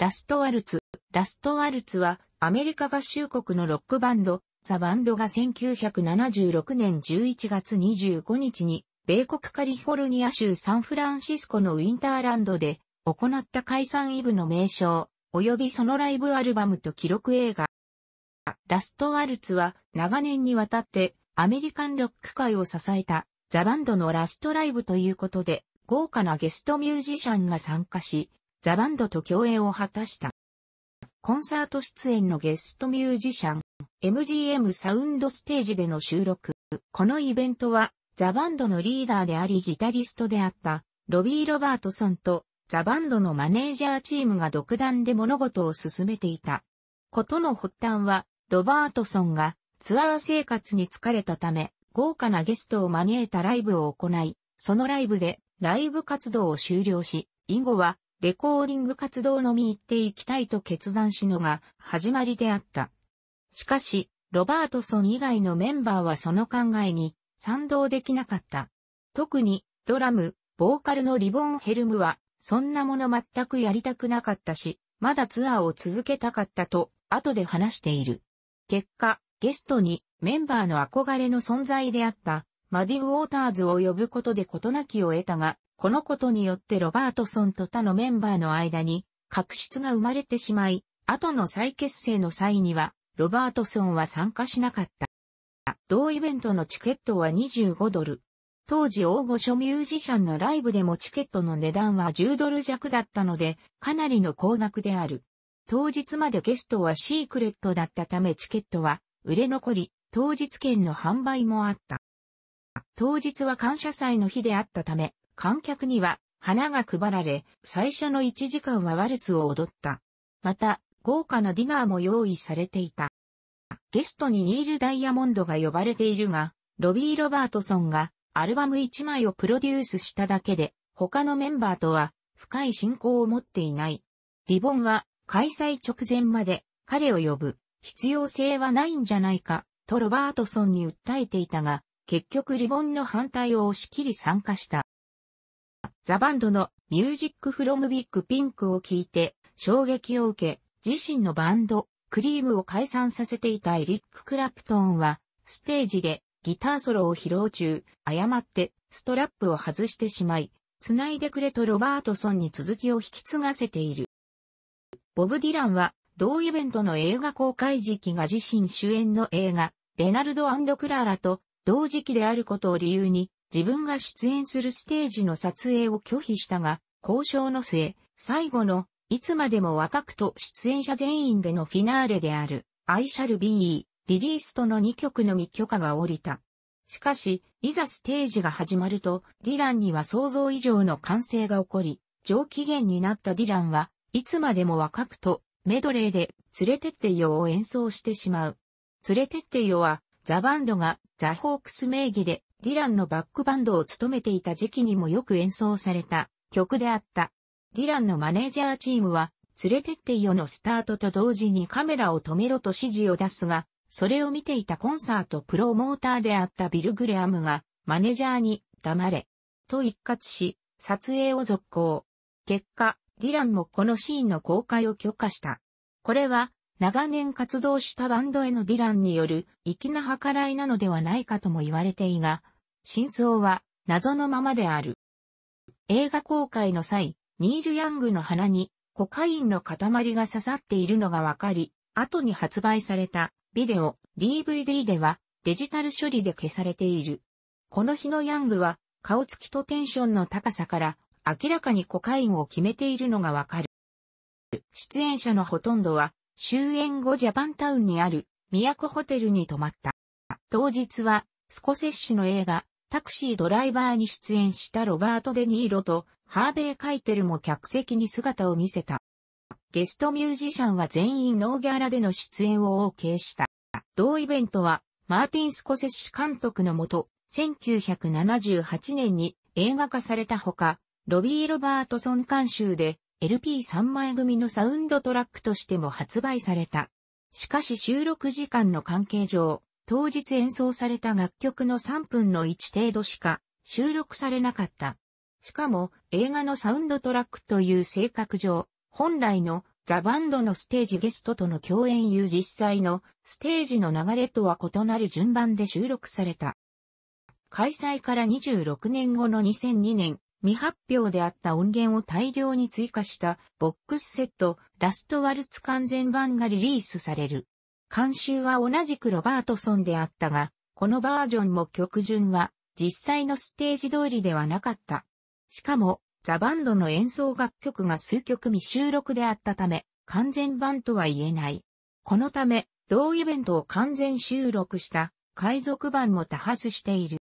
ラストワルツ。ラストワルツは、アメリカ合衆国のロックバンド、ザ・バンドが1976年11月25日に、米国カリフォルニア州サンフランシスコのウィンターランドで、行った解散イブの名称、及びそのライブアルバムと記録映画。ラストワルツは、長年にわたって、アメリカンロック界を支えた、ザ・バンドのラストライブということで、豪華なゲストミュージシャンが参加し、ザバンドと共演を果たした。コンサート出演のゲストミュージシャン、MGM サウンドステージでの収録。このイベントは、ザバンドのリーダーでありギタリストであった、ロビー・ロバートソンと、ザバンドのマネージャーチームが独断で物事を進めていた。ことの発端は、ロバートソンがツアー生活に疲れたため、豪華なゲストを招いたライブを行い、そのライブでライブ活動を終了し、以後はレコーディング活動のみ行っていきたいと決断しのが始まりであった。しかし、ロバートソン以外のメンバーはその考えに賛同できなかった。特に、ドラム、ボーカルのリボン・ヘルムは、そんなもの全くやりたくなかったし、まだツアーを続けたかったと、後で話している。結果、ゲストにメンバーの憧れの存在であった、マディ・ウォーターズを呼ぶことで事なきを得たが、このことによってロバートソンと他のメンバーの間に、確執が生まれてしまい、後の再結成の際には、ロバートソンは参加しなかった。同イベントのチケットは25ドル。当時大御所ミュージシャンのライブでもチケットの値段は10ドル弱だったので、かなりの高額である。当日までゲストはシークレットだったためチケットは売れ残り、当日券の販売もあった。当日は感謝祭の日であったため、観客には花が配られ、最初の1時間はワルツを踊った。また、豪華なディナーも用意されていた。ゲストにニール・ダイヤモンドが呼ばれているが、ロビー・ロバートソンがアルバム1枚をプロデュースしただけで、他のメンバーとは深い信仰を持っていない。リボンは開催直前まで彼を呼ぶ必要性はないんじゃないかとロバートソンに訴えていたが、結局リボンの反対を押し切り参加した。ザバンドのミュージックフロムビッグピンクを聴いて衝撃を受け、自身のバンド、クリームを解散させていたエリック・クラプトンは、ステージでギターソロを披露中、誤ってストラップを外してしまい、繋いでくれとロバートソンに続きを引き継がせている。ボブ・ディランは、同イベントの映画公開時期が自身主演の映画、レナルド・クラーラと同時期であることを理由に、自分が出演するステージの撮影を拒否したが、交渉の末、最後の、いつまでも若くと出演者全員でのフィナーレである、I shall be, リリースとの2曲の未許可が下りた。しかし、いざステージが始まると、ディランには想像以上の歓声が起こり、上機嫌になったディランは、いつまでも若くと、メドレーで、連れてってよを演奏してしまう。連れてってよは、ザバンドがザ・ホークス名義でディランのバックバンドを務めていた時期にもよく演奏された曲であった。ディランのマネージャーチームは、連れてってよのスタートと同時にカメラを止めろと指示を出すが、それを見ていたコンサートプロモーターであったビル・グレアムが、マネージャーに黙れ、と一括し、撮影を続行。結果、ディランもこのシーンの公開を許可した。これは、長年活動したバンドへのディランによる粋な計らいなのではないかとも言われていが、真相は謎のままである。映画公開の際、ニール・ヤングの鼻にコカインの塊が刺さっているのがわかり、後に発売されたビデオ、DVD ではデジタル処理で消されている。この日のヤングは顔つきとテンションの高さから明らかにコカインを決めているのがわかる。出演者のほとんどは終演後ジャパンタウンにある都ホテルに泊まった。当日はスコセッシュの映画タクシードライバーに出演したロバート・デ・ニーロとハーベイ・カイテルも客席に姿を見せた。ゲストミュージシャンは全員ノーギャラでの出演を OK した。同イベントは、マーティン・スコセッシ監督のもと、1978年に映画化されたほか、ロビー・ロバートソン監修で LP3 枚組のサウンドトラックとしても発売された。しかし収録時間の関係上、当日演奏された楽曲の3分の1程度しか収録されなかった。しかも映画のサウンドトラックという性格上、本来のザ・バンドのステージゲストとの共演いう実際のステージの流れとは異なる順番で収録された。開催から26年後の2002年、未発表であった音源を大量に追加したボックスセットラストワルツ完全版がリリースされる。監修は同じくロバートソンであったが、このバージョンも曲順は実際のステージ通りではなかった。しかも、ザバンドの演奏楽曲が数曲未収録であったため、完全版とは言えない。このため、同イベントを完全収録した海賊版も多発している。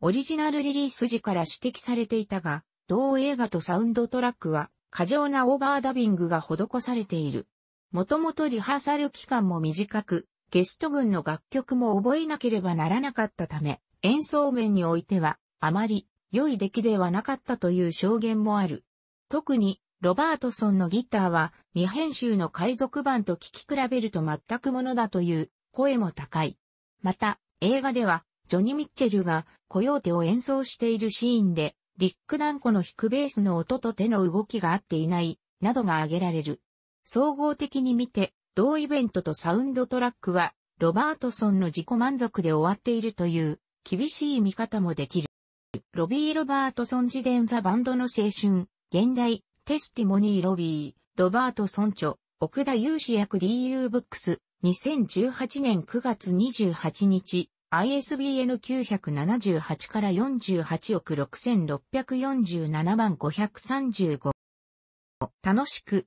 オリジナルリリース時から指摘されていたが、同映画とサウンドトラックは過剰なオーバーダビングが施されている。もともとリハーサル期間も短く、ゲスト群の楽曲も覚えなければならなかったため、演奏面においては、あまり良い出来ではなかったという証言もある。特に、ロバートソンのギターは未編集の海賊版と聴き比べると全くものだという声も高い。また、映画ではジョニー・ミッチェルがコヨーテを演奏しているシーンで、リック・ダンコの弾くベースの音と手の動きが合っていない、などが挙げられる。総合的に見て、同イベントとサウンドトラックは、ロバートソンの自己満足で終わっているという、厳しい見方もできる。ロビー・ロバートソン自伝ザ・バンドの青春、現代、テスティモニー・ロビー、ロバート・ソン著、奥田雄志役 DU ブックス、2018年9月28日、ISBN 978から48億6647万535。楽しく、